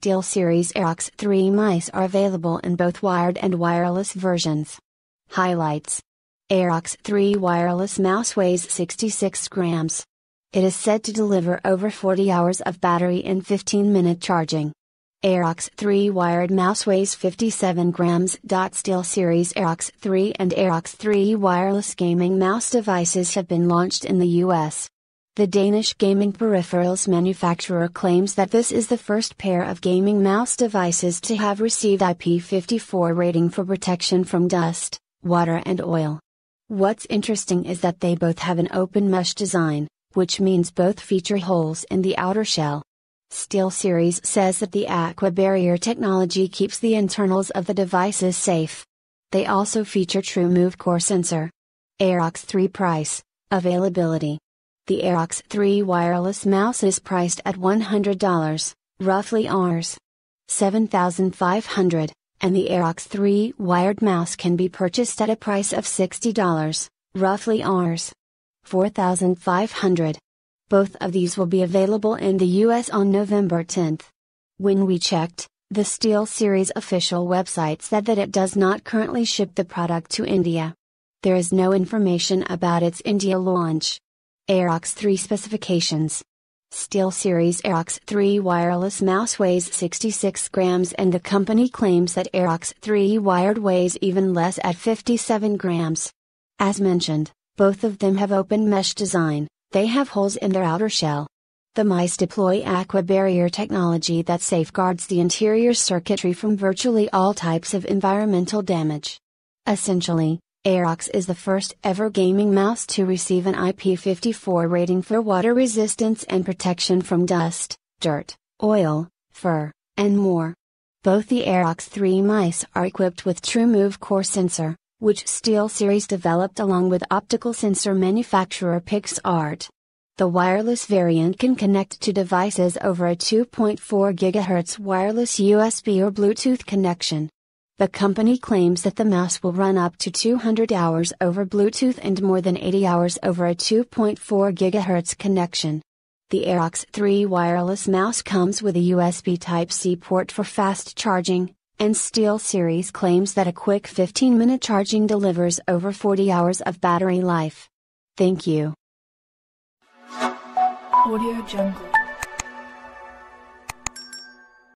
SteelSeries Aerox 3 mice are available in both wired and wireless versions. Highlights Aerox 3 wireless mouse weighs 66 grams. It is said to deliver over 40 hours of battery in 15 minute charging. Aerox 3 wired mouse weighs 57 grams. Steel Series Aerox 3 and Aerox 3 wireless gaming mouse devices have been launched in the US. The Danish gaming peripherals manufacturer claims that this is the first pair of gaming mouse devices to have received IP54 rating for protection from dust, water, and oil. What's interesting is that they both have an open mesh design, which means both feature holes in the outer shell. SteelSeries Series says that the Aqua Barrier technology keeps the internals of the devices safe. They also feature TrueMove Core Sensor. Aerox 3 Price Availability the Aerox 3 wireless mouse is priced at $100, roughly Rs. 7500 and the Aerox 3 wired mouse can be purchased at a price of $60, roughly Rs. 4500 Both of these will be available in the US on November 10th. When we checked, the Steel Series official website said that it does not currently ship the product to India. There is no information about its India launch. Aerox 3 specifications. Steel Series Aerox 3 wireless mouse weighs 66 grams and the company claims that Aerox 3 wired weighs even less at 57 grams. As mentioned, both of them have open mesh design, they have holes in their outer shell. The mice deploy aqua barrier technology that safeguards the interior circuitry from virtually all types of environmental damage. Essentially, Aerox is the first ever gaming mouse to receive an IP54 rating for water resistance and protection from dust, dirt, oil, fur, and more. Both the Aerox 3 mice are equipped with TrueMove Core Sensor, which SteelSeries developed along with optical sensor manufacturer PixArt. The wireless variant can connect to devices over a 2.4 GHz wireless USB or Bluetooth connection. The company claims that the mouse will run up to 200 hours over Bluetooth and more than 80 hours over a 2.4 GHz connection. The Aerox 3 wireless mouse comes with a USB Type C port for fast charging, and Steel Series claims that a quick 15 minute charging delivers over 40 hours of battery life. Thank you. Audio Jungle.